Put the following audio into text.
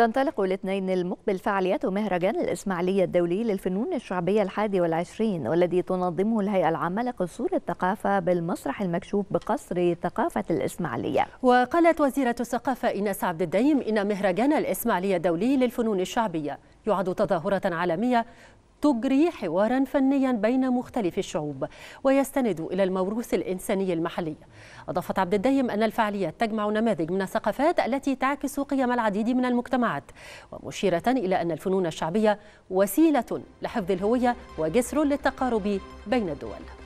تنطلق الاثنين المقبل فعاليات مهرجان الإسماعيلية الدولي للفنون الشعبية الحادي والعشرين والذي تنظمه الهيئة العامة لقصور الثقافة بالمسرح المكشوف بقصر ثقافة الإسماعيلية وقالت وزيرة الثقافة إنس عبد الدايم إن مهرجان الإسماعيلية الدولي للفنون الشعبية يعد تظاهرة عالمية تجري حوارا فنيا بين مختلف الشعوب ويستند إلى الموروث الإنساني المحلي أضافت عبد الدايم أن الفعاليات تجمع نماذج من الثقافات التي تعكس قيم العديد من المجتمعات ومشيرة إلى أن الفنون الشعبية وسيلة لحفظ الهوية وجسر للتقارب بين الدول